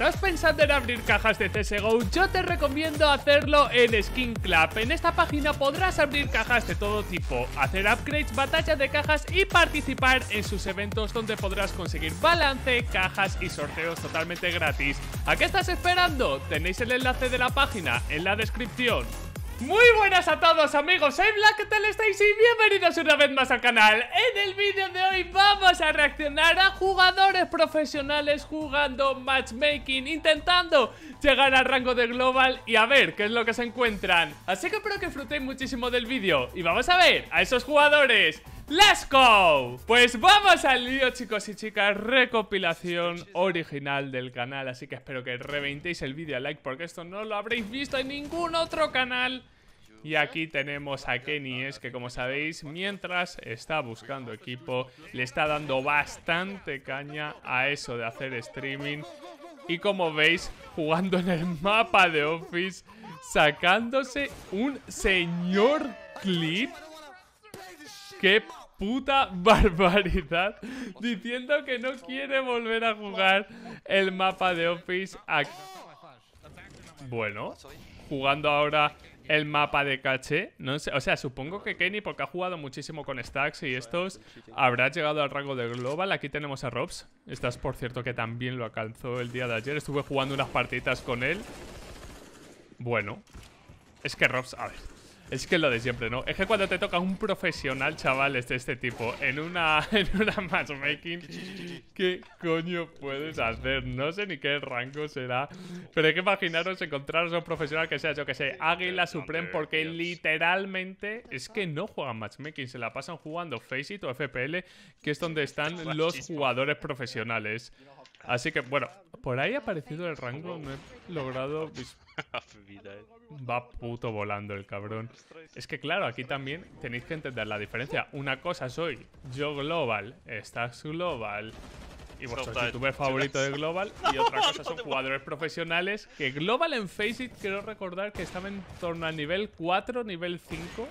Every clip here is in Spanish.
estás pensando en abrir cajas de CSGO, yo te recomiendo hacerlo en Skin En esta página podrás abrir cajas de todo tipo, hacer upgrades, batallas de cajas y participar en sus eventos donde podrás conseguir balance, cajas y sorteos totalmente gratis. ¿A qué estás esperando? Tenéis el enlace de la página en la descripción. Muy buenas a todos amigos, soy Black, ¿qué tal estáis? Y bienvenidos una vez más al canal En el vídeo de hoy vamos a reaccionar a jugadores profesionales jugando matchmaking Intentando llegar al rango de global y a ver qué es lo que se encuentran Así que espero que disfrutéis muchísimo del vídeo Y vamos a ver a esos jugadores ¡Let's go! Pues vamos al lío, chicos y chicas. Recopilación original del canal. Así que espero que reventéis el vídeo a like porque esto no lo habréis visto en ningún otro canal. Y aquí tenemos a Kenny Es, que como sabéis, mientras está buscando equipo, le está dando bastante caña a eso de hacer streaming. Y como veis, jugando en el mapa de Office, sacándose un señor clip. ¡Qué puta barbaridad diciendo que no quiere volver a jugar el mapa de Office Bueno, jugando ahora el mapa de caché. No sé, o sea, supongo que Kenny, porque ha jugado muchísimo con Stacks y estos, habrá llegado al rango de Global. Aquí tenemos a Robs. Estás, por cierto, que también lo alcanzó el día de ayer. Estuve jugando unas partitas con él. Bueno, es que Robs, a ver, es que es lo de siempre, ¿no? Es que cuando te toca un profesional, chavales, de este tipo, en una, matchmaking, ¿qué coño puedes hacer? No sé ni qué rango será. Pero hay que imaginaros encontraros a un profesional que sea, yo que sé, Águila Supreme, porque literalmente es que no juegan matchmaking, se la pasan jugando Faceit o FPL, que es donde están los jugadores profesionales. Así que, bueno, por ahí ha aparecido el rango, no he logrado... Eh. Va puto volando el cabrón. Es que claro, aquí también tenéis que entender la diferencia. Una cosa soy yo global, estás global, y vosotros tuve favorito de Global. Y otra cosa son jugadores profesionales. Que Global en Faceit, quiero recordar que estaba en torno al nivel 4, nivel 5.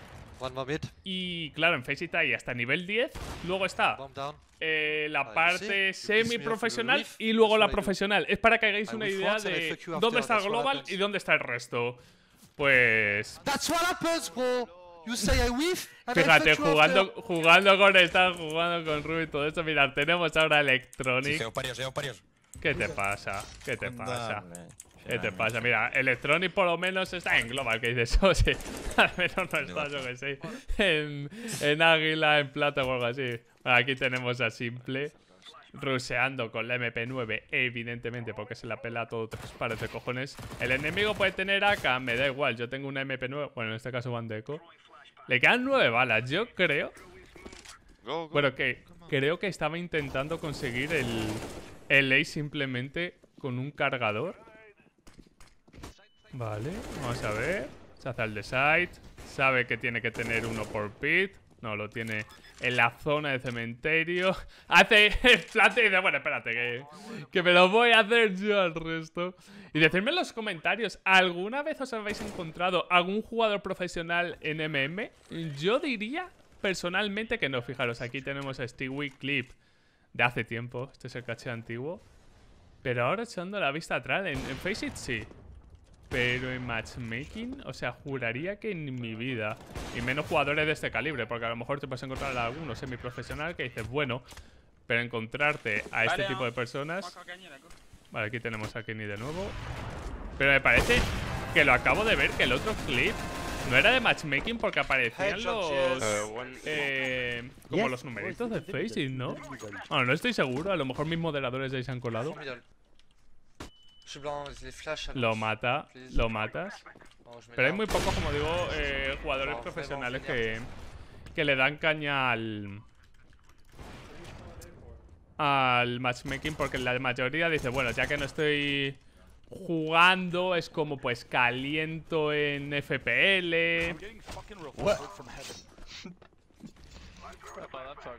Y claro, en Faceit y hasta nivel 10. Luego está eh, la parte semi-profesional y luego la profesional. Es para que hagáis una idea de dónde está el global y dónde está el resto. Pues... Fíjate, jugando, jugando con tal, jugando con Ruby y todo esto. Mirad, tenemos ahora Electronic. ¿Qué te pasa? ¿Qué te pasa? ¿Qué te pasa? Mira, Electronic por lo menos está en Global, que dices, eso oh, sí. Al menos no está, yo que sé. En, Águila, en Plata o algo así. aquí tenemos a Simple ruseando con la MP9, evidentemente, porque se la pela a todos tres pares de cojones. El enemigo puede tener AK, me da igual, yo tengo una MP9, bueno, en este caso Van eco Le quedan nueve balas, yo creo... Bueno, que creo que estaba intentando conseguir el, el simplemente con un cargador. Vale, vamos a ver. Se hace de Sabe que tiene que tener uno por pit. No, lo tiene en la zona de cementerio. Hace el y dice, bueno, espérate, que, que, me lo voy a hacer yo al resto. Y decirme en los comentarios, ¿alguna vez os habéis encontrado algún jugador profesional en MM? Yo diría personalmente que no. Fijaros, aquí tenemos a Stewie Clip de hace tiempo. Este es el caché antiguo. Pero ahora echando la vista atrás, en, en Face It sí. Pero en matchmaking, o sea, juraría que en mi vida. Y menos jugadores de este calibre, porque a lo mejor te puedes encontrar a alguno semiprofesional que dices, bueno, pero encontrarte a este tipo de personas... Vale, aquí tenemos a Kenny de nuevo. Pero me parece que lo acabo de ver, que el otro clip no era de matchmaking porque aparecían los... Eh, eh, como los numeritos de Facing, ¿no? Ah, no estoy seguro, a lo mejor mis moderadores ya se han colado. Lo mata, lo matas. Pero hay muy pocos, como digo, eh, jugadores profesionales que, que le dan caña al al matchmaking porque la mayoría dice, bueno, ya que no estoy jugando, es como pues caliento en FPL.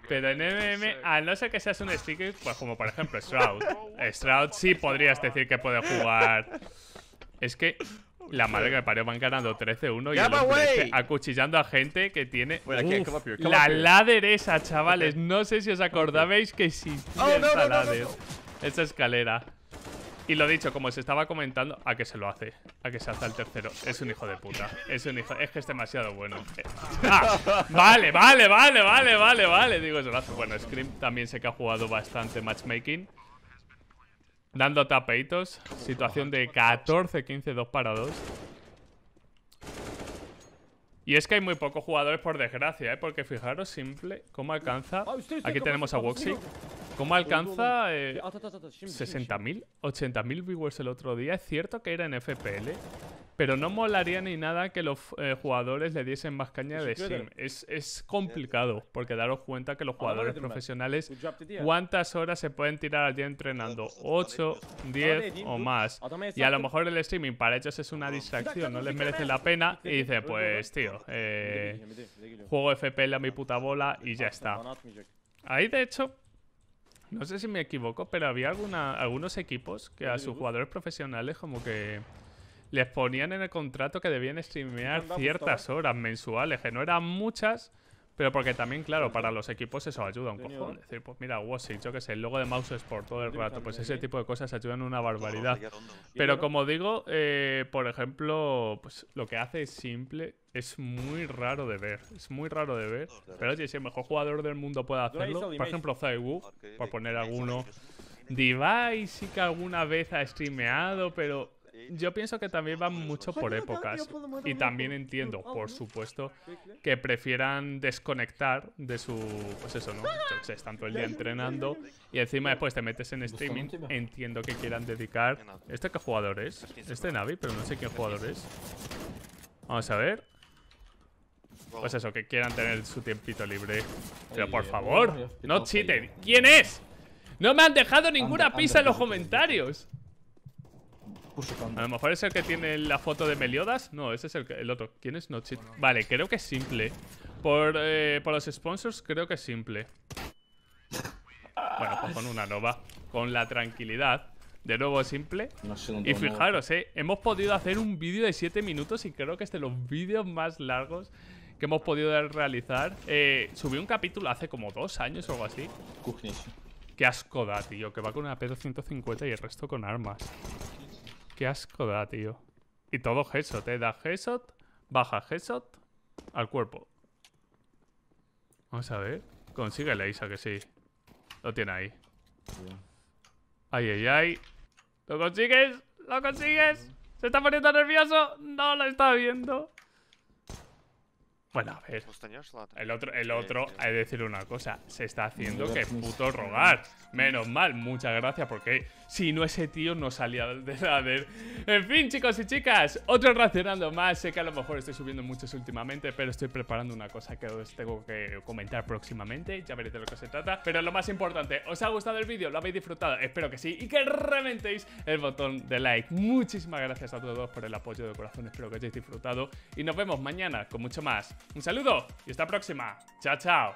Pero en MM, a no ser que seas un sticker, pues como por ejemplo Stroud. Stroud sí podrías decir que puede jugar. Es que la madre que me parió van ganando 13-1 y este acuchillando a gente que tiene la ladder esa, chavales. No sé si os acordabais que sí. esta Esta escalera. Y lo dicho, como se estaba comentando, a que se lo hace. A que se hace el tercero. Es un hijo de puta. Es un hijo. Es que es demasiado bueno. Eh, ah, vale, vale, vale, vale, vale, vale. Digo, se lo Bueno, Scream también sé que ha jugado bastante matchmaking. Dando tapeitos. Situación de 14, 15, 2 para 2. Y es que hay muy pocos jugadores, por desgracia, ¿eh? Porque fijaros, simple, cómo alcanza. Ah, Aquí tenemos a Woxy. ¿Cómo alcanza 60.000, 80.000 viewers el otro día? Es cierto que era en FPL, pero no molaría ni nada que los jugadores le diesen más caña de sim. Es, es complicado, porque daros cuenta que los jugadores profesionales, ¿cuántas horas se pueden tirar al día entrenando? 8, 10 o más. Y a lo mejor el streaming para ellos es una distracción, no les merece la pena. Y dice, pues tío, juego FPL a mi puta bola y ya está. Ahí de hecho no sé si me equivoco, pero había alguna, algunos equipos que a sus jugadores profesionales como que les ponían en el contrato que debían streamear ciertas horas mensuales, que no eran muchas, pero porque también, claro, para los equipos eso ayuda un cojón. Es decir, pues mira, Wosik, yo qué sé, el logo de Mouse Sport todo el rato, pues ese ¿eh? tipo de cosas ayudan una barbaridad. Pero como digo, eh, por ejemplo, pues lo que hace es simple, es muy raro de ver. Es muy raro de ver. Pero oye, si el mejor jugador del mundo puede hacerlo, por ejemplo, Zaiwu, por poner alguno. Device sí que alguna vez ha streameado, pero yo pienso que también va mucho por épocas. Y también entiendo, por supuesto, que prefieran desconectar de su. Pues eso, ¿no? Se están todo el día entrenando. Y encima después te metes en streaming. Entiendo que quieran dedicar. ¿Este qué jugador es? Este Navi, pero no sé qué jugador es. Vamos a ver. Pues eso, que quieran tener su tiempito libre. Pero por favor, no chiten. ¿Quién es? No me han dejado ninguna pista en los comentarios. A lo mejor es el que tiene la foto de Meliodas. No, ese es el, otro. ¿Quién es Nochit? Vale, creo que es simple. Eh, por, los sponsors, creo que es simple. bueno, pues con una nova. Con la tranquilidad. De nuevo simple. y fijaros, eh, hemos podido hacer un vídeo de 7 minutos y creo que es de los vídeos más largos que hemos podido realizar. Eh, subí un capítulo hace como dos años o algo así. Qué asco da, tío, que va con una P250 y el resto con armas. Qué asco da, tío. Y todo gesot. ¿eh? Da headshot, baja gesot. al cuerpo. Vamos a ver. Consigue la Isa, que sí. Lo tiene ahí. Ay, ay, ay. ¿Lo consigues? ¿Lo consigues? ¿Se está poniendo nervioso? No lo está viendo. Bueno, a ver. El otro, el otro, hay que decir una cosa. Se está haciendo que puto rogar. Menos mal, muchas gracias, porque si no ese tío no salía de la En fin, chicos y chicas, otro racionando más. Sé que a lo mejor estoy subiendo muchos últimamente, pero estoy preparando una cosa que os tengo que comentar próximamente. Ya veréis de lo que se trata. Pero lo más importante, ¿os ha gustado el vídeo? ¿Lo habéis disfrutado? Espero que sí. Y que reventéis el botón de like. Muchísimas gracias a todos por el apoyo de corazón. Espero que hayáis disfrutado. Y nos vemos mañana con mucho más. Un saludo y hasta la próxima. Chao, chao.